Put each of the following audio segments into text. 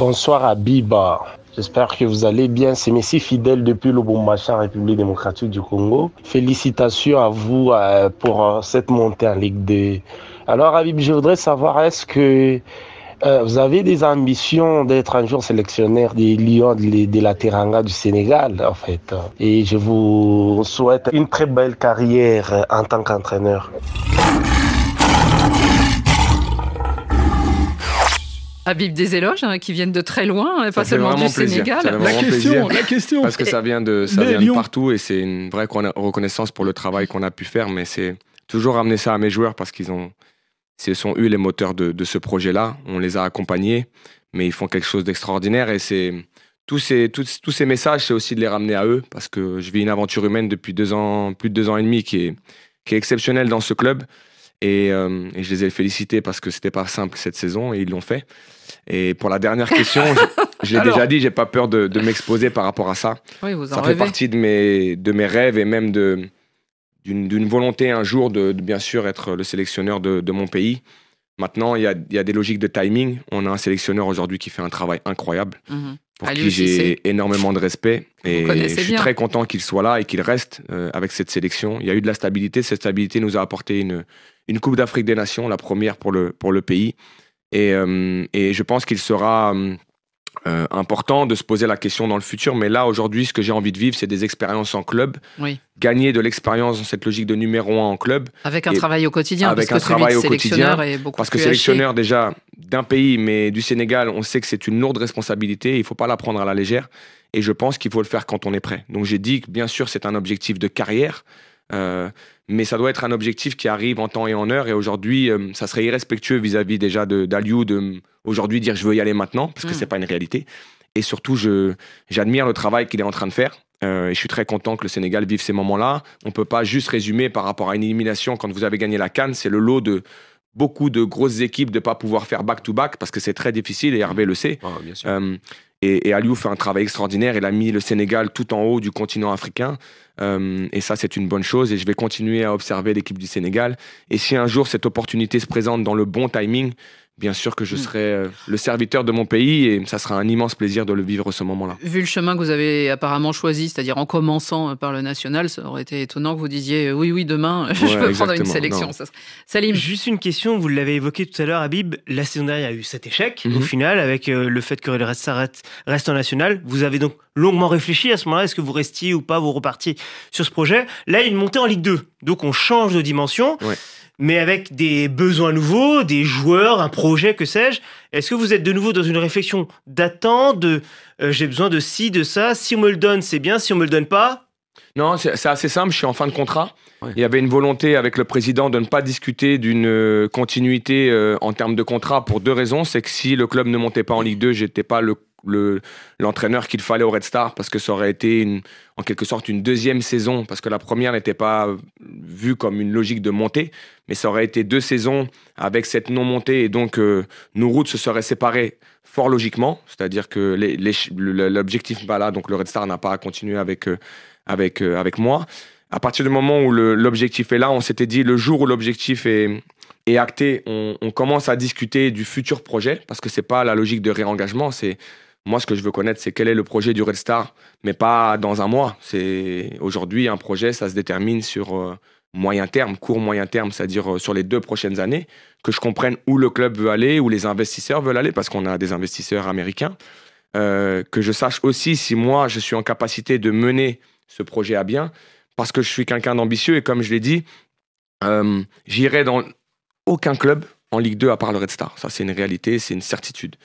Bonsoir à J'espère que vous allez bien. C'est Messi Fidèle depuis le Bombacha, République démocratique du Congo. Félicitations à vous euh, pour euh, cette montée en Ligue 2. Alors, Habib, je voudrais savoir, est-ce que euh, vous avez des ambitions d'être un jour sélectionnaire des Lions de la Teranga du Sénégal, en fait Et je vous souhaite une très belle carrière en tant qu'entraîneur. Habib des éloges hein, qui viennent de très loin, hein, pas seulement du Sénégal. La question, la question, Parce que ça vient de, ça partout et c'est une vraie reconnaissance pour le travail qu'on a pu faire, mais c'est toujours ramener ça à mes joueurs parce qu'ils ont, ce sont eux les moteurs de, ce projet-là. On les a accompagnés, mais ils font quelque chose d'extraordinaire et c'est tous ces, tous, ces messages, c'est aussi de les ramener à eux parce que je vis une aventure humaine depuis deux ans, plus de deux ans et demi qui est, qui est exceptionnelle dans ce club. Euh, et, je les ai félicités parce que c'était pas simple cette saison et ils l'ont fait. Et pour la dernière question, je, l'ai déjà dit, j'ai pas peur de, m'exposer par rapport à ça. ça fait partie de mes, de mes rêves et même de, d'une, volonté un jour de, de, bien sûr être le sélectionneur de, de mon pays. Maintenant, il y a, des logiques de timing. On a un sélectionneur aujourd'hui qui fait un travail incroyable. Mhm. Pour ah, qui j'ai énormément de respect et je suis très content qu'il soit là et qu'il reste euh, avec cette sélection. Il y a eu de la stabilité. Cette stabilité nous a apporté une, une Coupe d'Afrique des Nations, la première pour le, pour le pays. Et, euh, je pense qu'il sera. Hum, euh, important de se poser la question dans le futur. Mais là, aujourd'hui, ce que j'ai envie de vivre, c'est des expériences en club. Gagner de l'expérience dans cette logique de numéro un en club. Avec un travail au quotidien. Avec parce un que travail au quotidien. parce que sélectionneur, déjà, d'un pays, mais du Sénégal, on sait que c'est une lourde responsabilité. Il faut pas la prendre à la légère. Et je pense qu'il faut le faire quand on est prêt. Donc j'ai dit que, bien sûr, c'est un objectif de carrière. Euh, mais ça doit être un objectif qui arrive en temps et en heure. Et aujourd'hui, euh, ça serait irrespectueux vis-à-vis déjà d'Aliou de, euh, aujourd'hui dire je veux y aller maintenant, parce que mm. c'est pas une réalité. Et surtout, j'admire le travail qu'il est en train de faire. et je suis très content que le Sénégal vive ces moments-là. On peut pas juste résumer par rapport à une élimination quand vous avez gagné la Cannes. C'est le lot de beaucoup de grosses équipes de pas pouvoir faire back-to-back parce que c'est très difficile et Hervé le sait. Ah, et, Aliou fait un travail extraordinaire. Il a mis le Sénégal tout en haut du continent africain. Euh, et ça, c'est une bonne chose. Et je vais continuer à observer l'équipe du Sénégal. Et si un jour cette opportunité se présente dans le bon timing, bien sûr que je hmm. serai euh, le serviteur de mon pays et ça sera un immense plaisir de le vivre ce moment-là. Vu le chemin que vous avez apparemment choisi, c'est-à-dire en commençant euh, par le national, ça aurait été étonnant que vous disiez euh, oui, oui, demain, je peux prendre une sélection. Salim Juste une question, vous l'avez évoqué tout à l'heure, Habib, la saison dernière, il y a eu cet échec au mhm. final avec le fait que le reste reste en national. Vous avez donc longuement réfléchi à ce moment-là, est-ce que vous restiez ou pas, vous repartiez sur ce projet. Là, il montait en Ligue 2, donc on change de dimension. Ouais mais avec des besoins nouveaux, des joueurs, un projet, que sais-je. Est-ce que vous êtes de nouveau dans une réflexion d'attente, de euh, j'ai besoin de ci, de ça, si on me le donne, c'est bien, si on me le donne pas, non, c'est assez simple. Je suis en fin de contrat. Il y avait une volonté avec le président de ne pas discuter d'une euh, continuité euh, en termes de contrat pour deux raisons. C'est que si le club ne montait pas en Ligue 2, j'étais pas le l'entraîneur qu'il fallait au Red Star parce que ça aurait été une, en quelque sorte une deuxième saison parce que la première n'était pas vue comme une logique de montée mais ça aurait été deux saisons avec cette non montée et donc euh, nos routes se seraient séparées fort logiquement c'est-à-dire que l'objectif n'est bah pas là donc le Red Star n'a pas à continuer avec avec, euh, avec moi. À partir du moment où l'objectif est là, on s'était dit le jour où l'objectif est, est, acté, on, commence à discuter du futur projet parce que c'est pas la logique de réengagement. C'est moi ce que je veux connaître, c'est quel est le projet du Red Star, mais pas dans un mois. C'est aujourd'hui un projet, ça se détermine sur euh, moyen terme, court moyen terme, c'est-à-dire euh, sur les deux prochaines années, que je comprenne où le club veut aller, où les investisseurs veulent aller, parce qu'on a des investisseurs américains. que je sache aussi si moi je suis en capacité de mener ce projet à bien parce que je suis quelqu'un d'ambitieux et comme je l'ai dit, euh, j'irai dans aucun club en Ligue 2 à part le Red Star. Ça, c'est une réalité, c'est une certitude.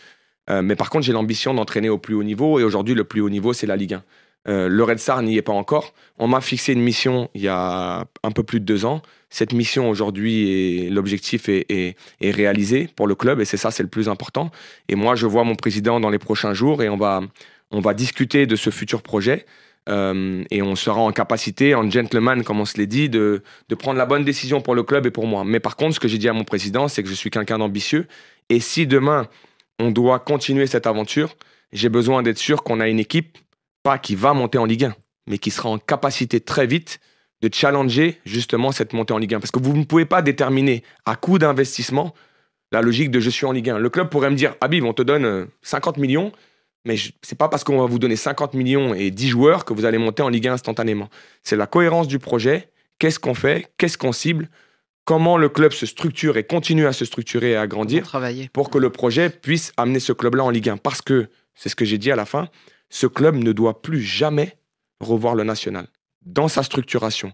Euh, mais par contre, j'ai l'ambition d'entraîner au plus haut niveau et aujourd'hui, le plus haut niveau, c'est la Ligue 1. Euh, le Red Star n'y est pas encore. On m'a fixé une mission il y a un peu plus de deux ans. Cette mission aujourd'hui, l'objectif est, est, réalisé pour le club et c'est ça, c'est le plus important. Et moi, je vois mon président dans les prochains jours et on va, on va discuter de ce futur projet. Euh, et on sera en capacité, en gentleman, comme on se l'est dit, de, prendre la bonne décision pour le club et pour moi. Mais par contre, ce que j'ai dit à mon président, c'est que je suis quelqu'un d'ambitieux. Et si demain, on doit continuer cette aventure, j'ai besoin d'être sûr qu'on a une équipe, pas qui va monter en Ligue 1, mais qui sera en capacité très vite de challenger justement cette montée en Ligue 1. Parce que vous ne pouvez pas déterminer à coût d'investissement la logique de je suis en Ligue 1. Le club pourrait me dire, Habib, on te donne 50 euh, millions, mais ce n'est pas parce qu'on va vous donner 50 millions et 10 joueurs que vous allez monter en Ligue 1 instantanément. C'est la cohérence du projet. Qu'est-ce qu'on fait Qu'est-ce qu'on cible Comment le club se structure et continue à se structurer et à grandir pour que le projet puisse amener ce club-là en Ligue 1 Parce que, c'est ce que j'ai dit à la fin, ce club ne doit plus jamais revoir le national dans sa structuration.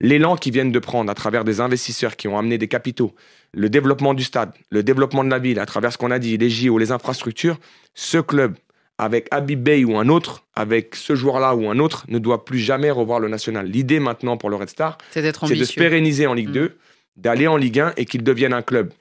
L'élan qu'ils viennent de prendre à travers des investisseurs qui ont amené des capitaux, le développement du stade, le développement de la ville à travers ce qu'on a dit, les JO, les infrastructures, ce club avec abibey Bey ou un autre, avec ce joueur-là ou un autre, ne doit plus jamais revoir le national. L'idée maintenant pour le Red Star, c'est de se pérenniser en Ligue 2, mm. d'aller en Ligue 1 et qu'il devienne un club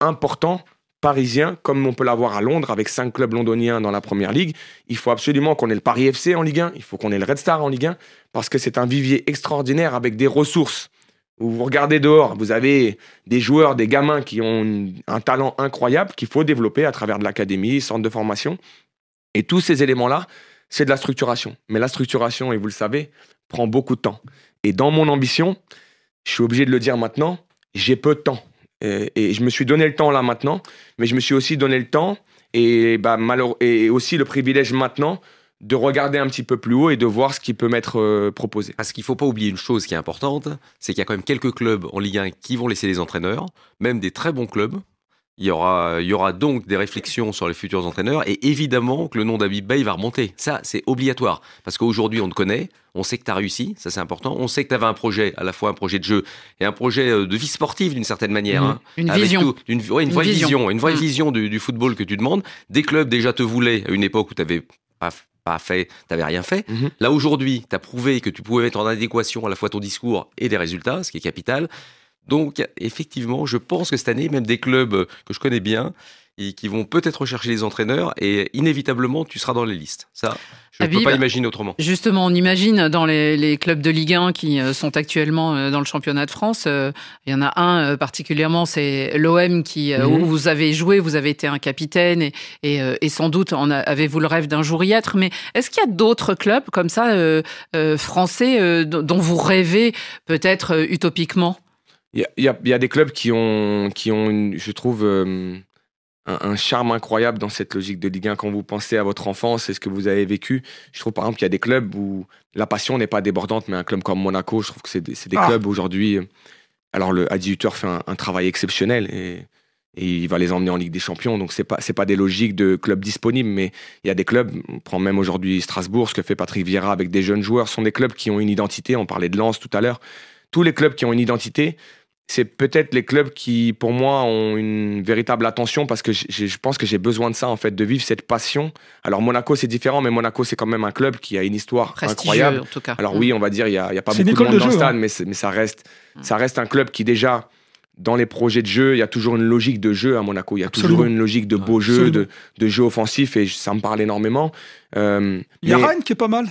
important, parisien, comme on peut l'avoir à Londres avec cinq clubs londoniens dans la première ligue. Il faut absolument qu'on ait le Paris FC en Ligue 1, il faut qu'on ait le Red Star en Ligue 1, parce que c'est un vivier extraordinaire avec des ressources. Vous regardez dehors, vous avez des joueurs, des gamins qui ont un talent incroyable qu'il faut développer à travers de l'académie, centre de formation. Et tous ces éléments-là, c'est de la structuration. Mais la structuration, et vous le savez, prend beaucoup de temps. Et dans mon ambition, je suis obligé de le dire maintenant, j'ai peu de temps. Et, je me suis donné le temps là maintenant, mais je me suis aussi donné le temps et, bah, et aussi le privilège maintenant de regarder un petit peu plus haut et de voir ce qui peut m'être euh, proposé. Parce qu'il ne faut pas oublier une chose qui est importante, c'est qu'il y a quand même quelques clubs en Ligue 1 qui vont laisser les entraîneurs, même des très bons clubs, il y, aura, il y aura donc des réflexions sur les futurs entraîneurs et évidemment que le nom d'Abib Bay va remonter. Ça, c'est obligatoire. Parce qu'aujourd'hui, on te connaît, on sait que tu as réussi, ça c'est important. On sait que tu avais un projet, à la fois un projet de jeu et un projet euh, de vie sportive d'une certaine manière. une vision. une, vraie hum. vision. du, football que tu demandes. Des clubs déjà te voulaient à une époque où tu n'avais pas fait, rien fait. Mhm. Là aujourd'hui, tu as prouvé que tu pouvais mettre en adéquation à la fois ton discours et des résultats, ce qui est capital. Donc, effectivement, je pense que cette année, même des clubs euh, que je connais bien, et qui vont peut-être rechercher les entraîneurs et inévitablement tu seras dans les listes. Ça, je ne peux pas imaginer autrement. Justement, on imagine dans les, clubs de Ligue 1 qui euh, sont actuellement euh, dans le championnat de France, il y en a un particulièrement, c'est l'OM qui mhm. où vous avez joué, vous avez été un capitaine et, et sans doute avez-vous le rêve d'un jour y être. Mais est-ce qu'il y a d'autres clubs comme ça français dont vous rêvez peut-être utopiquement il y, a, des clubs qui ont, qui ont je trouve, euh, un, charme incroyable dans cette logique de Ligue 1. Quand vous pensez à votre enfance et ce que vous avez vécu, je trouve par exemple qu'il y a des clubs où la passion n'est pas débordante, mais un club comme Monaco, je trouve que c'est des, des ah. clubs aujourd'hui. Euh, alors, le Huteur fait un, travail exceptionnel et, et, il va les emmener en Ligue des Champions. Donc, ce n'est c'est pas des logiques de clubs disponibles, mais il y a des clubs, on prend même aujourd'hui Strasbourg, ce que fait Patrick Vieira avec des jeunes joueurs, ce sont des clubs qui ont une identité. On parlait de Lens tout à l'heure. Tous les clubs qui ont une identité, c'est peut-être les clubs qui, pour moi, ont une véritable attention parce que je pense que j'ai besoin de ça, en fait, de vivre cette passion. Alors, Monaco, c'est différent, mais Monaco, c'est quand même un club qui a une histoire incroyable. tout cas. Alors, mm. oui, on va dire, il n'y a, pas beaucoup de monde dans le stade, hein. mais, mm. ça, reste, un club qui, déjà, dans les projets de jeu, il y a toujours une logique de jeu à Monaco. Il y a toujours une logique de beau jeu, de, jeu offensif, et ça me parle énormément. Euh, il y a qui est pas mal.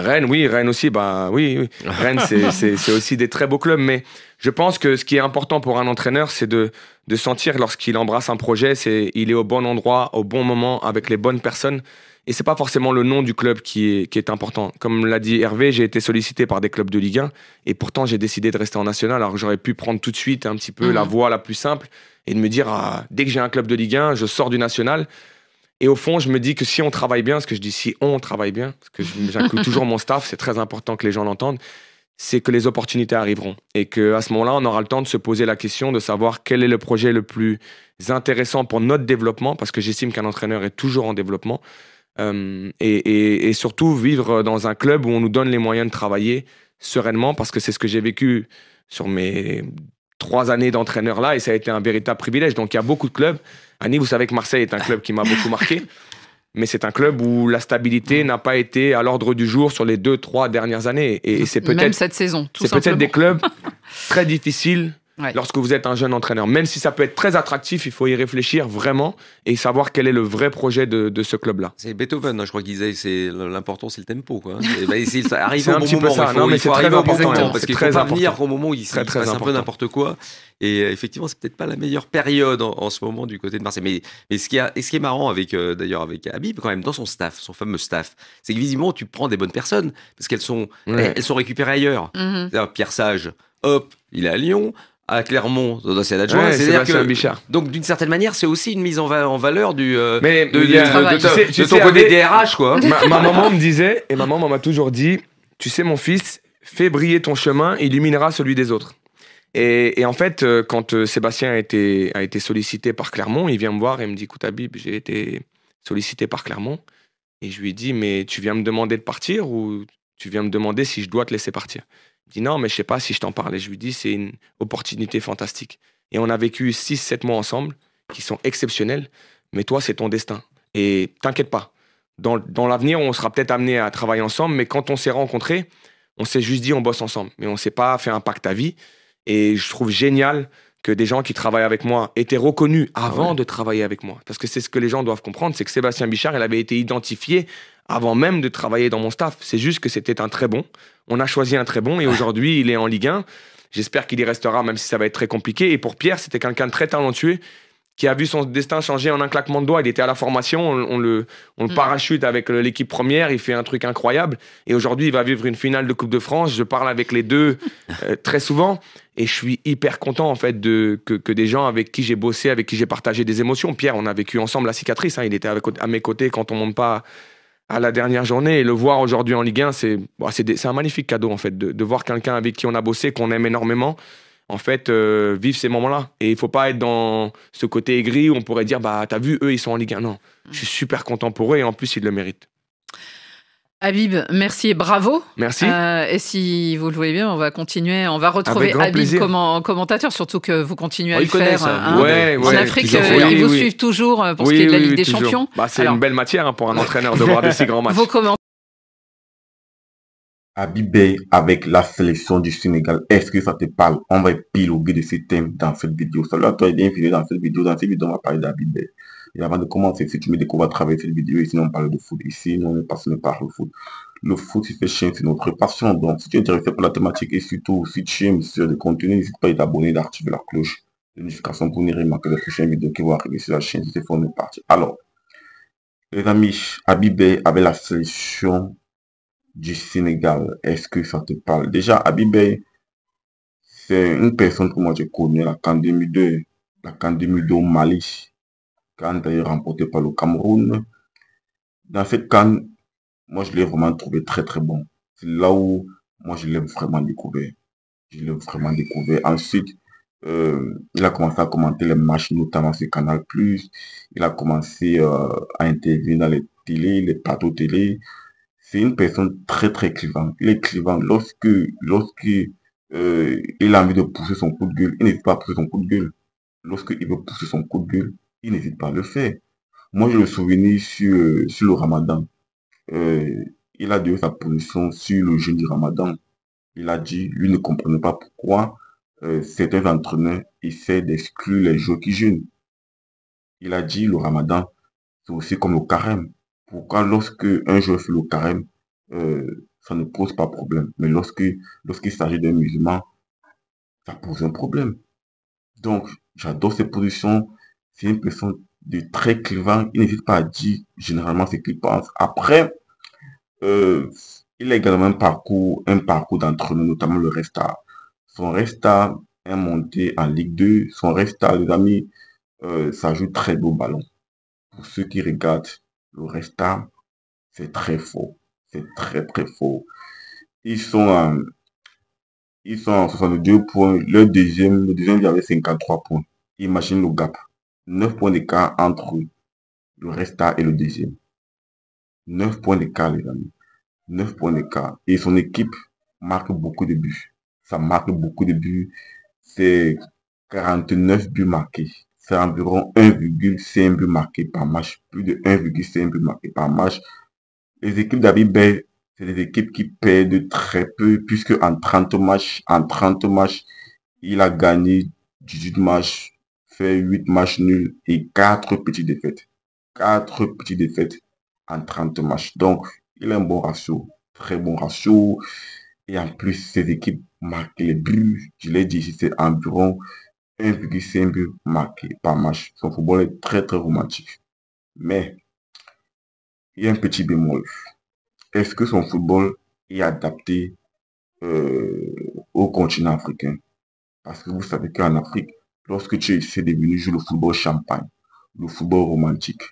Rennes, oui, Rennes aussi, bah oui, Rennes, c'est aussi des très beaux clubs, mais je pense que ce qui est important pour un entraîneur, c'est de, de sentir lorsqu'il embrasse un projet, c'est il est au bon endroit, au bon moment, avec les bonnes personnes. Et c'est pas forcément le nom du club qui est, qui est important. Comme l'a dit Hervé, j'ai été sollicité par des clubs de Ligue 1 et pourtant j'ai décidé de rester en national. Alors j'aurais pu prendre tout de suite un petit peu la mmh. voie la plus simple et de me dire ah, dès que j'ai un club de Ligue 1, je sors du national. Et au fond, je me dis que si on travaille bien, ce que je dis si on travaille bien, parce que j'inclus toujours mon staff, c'est très important que les gens l'entendent, c'est que les opportunités arriveront. Et qu'à ce moment-là, on aura le temps de se poser la question de savoir quel est le projet le plus intéressant pour notre développement, parce que j'estime qu'un entraîneur est toujours en développement. Euh, et, et surtout, vivre dans un club où on nous donne les moyens de travailler sereinement, parce que c'est ce que j'ai vécu sur mes trois années d'entraîneur là, et ça a été un véritable privilège. Donc il y a beaucoup de clubs Annie, vous savez que Marseille est un club qui m'a beaucoup marqué. Mais c'est un club où la stabilité n'a pas été à l'ordre du jour sur les deux, trois dernières années. Et c'est peut-être. Même cette saison, tout C'est peut-être des clubs très difficiles lorsque vous êtes un jeune entraîneur. Même si ça peut être très attractif, il faut y réfléchir vraiment et savoir quel est le vrai projet de, ce club-là. C'est Beethoven, hein, je crois qu'il disait c'est l'important, c'est le tempo. Quoi. Hein. Et ben, petit arrive au bon moment. Ça. Il faut, non, mais il très important, hein. parce qu'il faut pas venir au moment où il, très, se passe un peu n'importe quoi. Et euh, effectivement, c'est peut-être pas la meilleure période en, ce moment du côté de Marseille. Mais, ce, qui ce qui est marrant avec euh, d'ailleurs avec Habib quand même dans son staff, son fameux staff, c'est que visiblement tu prends des bonnes personnes parce qu'elles sont elles, sont récupérées ailleurs. Mhm. Pierre Sage, hop, il est à Lyon à Clermont dans adjoint. cest à Bichard. donc d'une certaine manière, c'est aussi une mise en, valeur du euh, de, de, ton côté DRH quoi. Ma, maman me disait et ma maman m'a toujours dit, tu sais mon fils, fais briller ton chemin, il illuminera celui des autres. Et, en fait, euh, quand euh, Sébastien a été, a été sollicité par Clermont, il vient me voir et me dit Écoute, Habib, j'ai été sollicité par Clermont. Et je lui dis Mais tu viens me demander de partir ou tu viens me demander si je dois te laisser partir dit non, mais je sais pas si je t'en parlais. Je lui dis c'est une opportunité fantastique. Et on a vécu 6-7 mois ensemble qui sont exceptionnels, mais toi, c'est ton destin. Et t'inquiète pas. Dans, l'avenir, on sera peut-être amené à travailler ensemble, mais quand on s'est rencontrés, on s'est juste dit on bosse ensemble, mais on s'est pas fait un pacte à vie. Et je trouve génial que des gens qui travaillent avec moi étaient reconnus ah avant de travailler avec moi. Parce que c'est ce que les gens doivent comprendre, c'est que Sébastien Bichard, il avait été identifié avant même de travailler dans mon staff. C'est juste que c'était un très bon. On a choisi un très bon et aujourd'hui, il est en Ligue 1. J'espère qu'il y restera, même si ça va être très compliqué. Et pour Pierre, c'était quelqu'un de très talentueux qui a vu son destin changer en un claquement de doigts. Il était à la formation, on, le, le mm. parachute avec l'équipe première, il fait un truc incroyable. Et aujourd'hui, il va vivre une finale de Coupe de France. Je parle avec les deux euh, très souvent. Et je suis hyper content, en fait, de, que, que des gens avec qui j'ai bossé, avec qui j'ai partagé des émotions. Pierre, on a vécu ensemble la cicatrice. Hein. il était à mes côtés quand on monte pas à la dernière journée et le voir aujourd'hui en Ligue 1, c'est c'est un magnifique cadeau en fait, de, voir quelqu'un avec qui on a bossé, qu'on aime énormément, en fait, euh, vivre ces moments-là. Et il faut pas être dans ce côté aigri où on pourrait dire, bah, t'as vu, eux, ils sont en Ligue 1. Non, mm. je suis super content pour eux et en plus, ils le méritent. Habib, merci et bravo. Merci. Euh, et si vous le voyez bien, on va continuer, on va retrouver Habib comme commentateur, surtout que vous continuez oh, à le faire. Hein. Hein. en Afrique, ils euh, vous suivent toujours euh, pour ce qui est de la Ligue des Champions. Bah, c'est une belle matière hein, pour un entraîneur de voir des si grands matchs. Vos commentaires. Habib avec la sélection du Sénégal, est-ce que ça te parle On va épiloguer de ce thème dans cette vidéo. Salut à toi et bienvenue dans cette vidéo. Dans cette vidéo, on va parler d'Habib et avant de commencer, si tu me découvres à travers travailler cette vidéo, sinon on parle de foot. Ici, nous on est passionné par le foot. Le foot, c'est chien, c'est notre passion. Donc, si tu es intéressé par la thématique et surtout si tu aimes ce contenu, n'hésite pas à t'abonner d'activer la cloche de notification pour ne remarquer les prochaines vidéos qui vont arriver sur la chaîne C'est c'est Alors, les amis, Abibé avait la sélection du Sénégal, est-ce que ça te parle Déjà, Abibé, c'est une personne que moi j'ai connue, la pandémie de la CAN 2002 Mali. Cannes, d'ailleurs remporté par le Cameroun. Dans cette Cannes, moi, je l'ai vraiment trouvé très, très bon. C'est là où, moi, je l'ai vraiment découvert. Je l'ai vraiment découvert. Ensuite, euh, il a commencé à commenter les matchs, notamment sur Canal+. Il a commencé euh, à intervenir dans les télés, les plateaux télé. C'est une personne très, très clivante. Il est Lorsque, lorsque euh, il a envie de pousser son coup de gueule, il n'hésite pas à pousser son coup de gueule. Lorsqu'il veut pousser son coup de gueule, il n'hésite pas à le faire. Moi, je me souviens sur, sur le ramadan. Euh, il a donné sa position sur le jeûne du ramadan. Il a dit, lui ne comprenait pas pourquoi euh, certains entraîneurs essaient d'exclure les joueurs qui jeûnent. Il a dit, le ramadan, c'est aussi comme le carême. Pourquoi lorsque un joueur fait le carême, euh, ça ne pose pas problème. Mais lorsque lorsqu'il s'agit d'un musulman, ça pose un problème. Donc, j'adore ces positions c'est une personne de très clivant. Il n'hésite pas à dire généralement ce qu'il pense. Après, euh, il a également un parcours, un parcours notamment le Resta. Son Resta est monté en Ligue 2. Son Resta, les amis, euh, ça joue très beau ballon. Pour ceux qui regardent, le Resta, c'est très faux. C'est très, très faux. Ils sont en, ils sont en 62 points. Le deuxième, le deuxième, il avait 53 points. Imagine le gap. 9 points d'écart entre le resta et le deuxième. 9 points d'écart, les amis. 9 points d'écart. Et son équipe marque beaucoup de buts. Ça marque beaucoup de buts. C'est 49 buts marqués. C'est environ 1,5 buts marqués par match. Plus de 1,5 buts marqués par match. Les équipes d'Abibé, c'est des équipes qui perdent très peu, puisque en 30 matchs, en 30 matchs, il a gagné 18 matchs, fait 8 matchs nuls et 4 petites défaites. 4 petites défaites en 30 matchs. Donc, il a un bon ratio, très bon ratio. Et en plus, ses équipes marquent les buts. Je l'ai dit, c'est environ 1,5 but marqué par match. Son football est très très romantique. Mais, il y a un petit bémol. Est-ce que son football est adapté euh, au continent africain Parce que vous savez qu'en Afrique, Lorsque tu essaies de venir jouer le football champagne, le football romantique,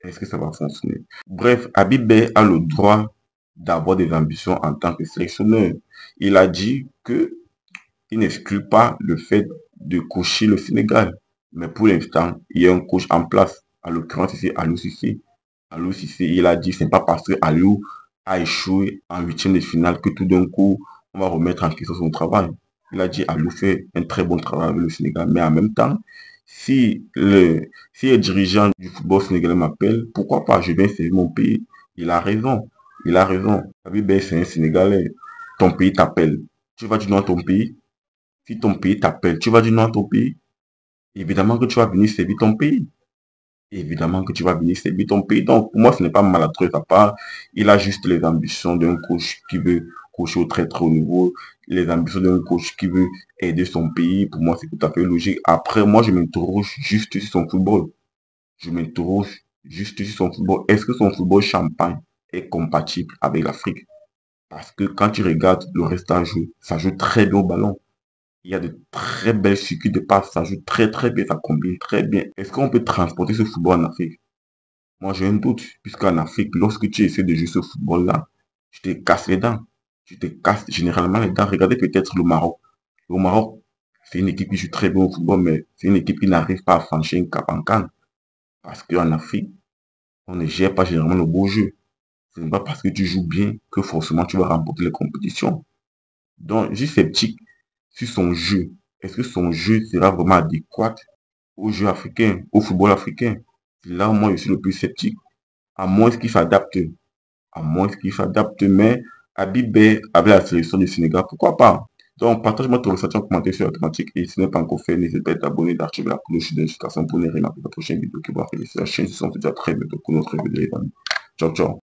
est-ce que ça va fonctionner Bref, Habibé a le droit d'avoir des ambitions en tant que sélectionneur. Il a dit que il n'exclut pas le fait de coacher le Sénégal. Mais pour l'instant, il y a un coach en place. À l'occurrence, c'est Alou Sissé. Alou il a dit, ce n'est pas parce que Alou a échoué en huitième de finale que tout d'un coup, on va remettre en question son travail. Il a dit « nous fait un très bon travail avec le Sénégal. Mais en même temps, si, le, si le dirigeant du football sénégalais m'appelle, pourquoi pas Je vais servir mon pays. Il a raison. Il a raison. Ben, c'est un Sénégalais. Ton pays t'appelle. Tu vas du nom à ton pays. Si ton pays t'appelle, tu vas du nom à ton pays. Évidemment que tu vas venir servir ton pays. Évidemment que tu vas venir servir ton pays. Donc, pour moi, ce n'est pas maladroit à part. Il a juste les ambitions d'un coach qui veut coacher au très très haut niveau les ambitions d'un coach qui veut aider son pays, pour moi, c'est tout à fait logique. Après, moi, je m'interroge juste sur son football. Je m'interroge juste sur son football. Est-ce que son football champagne est compatible avec l'Afrique Parce que quand tu regardes le reste d'un jeu, ça joue très bien au ballon. Il y a de très belles circuits de passe, ça joue très très bien, ça combine très bien. Est-ce qu'on peut transporter ce football en Afrique Moi j'ai un doute, puisqu'en Afrique, lorsque tu essaies de jouer ce football-là, je te casse les dents tu te casses généralement les dents. Regardez peut-être le Maroc. Le Maroc, c'est une équipe qui joue très bien au football, mais c'est une équipe qui n'arrive pas à franchir une cap en canne. Parce qu'en Afrique, on ne gère pas généralement le beau jeu. Ce n'est pas parce que tu joues bien que forcément tu vas remporter les compétitions. Donc, je suis sceptique sur son jeu. Est-ce que son jeu sera vraiment adéquat au jeu africain, au football africain Là, moi, je suis le plus sceptique. À moins qu'il s'adapte. À moins qu'il s'adapte, mais habibé avait avec la sélection du Sénégal, pourquoi pas Donc, partage ton en commentez sur Atlantique et si n'est pas encore fait, n'hésitez pas à t'abonner, d'activer la cloche de notification pour ne rien de la prochaine vidéo qui va arriver sur la chaîne. sont déjà très bientôt pour notre vidéo. Ciao, ciao